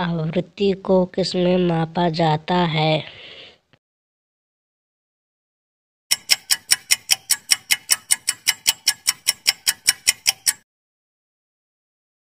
आवृत्ति को किसमें मापा जाता है?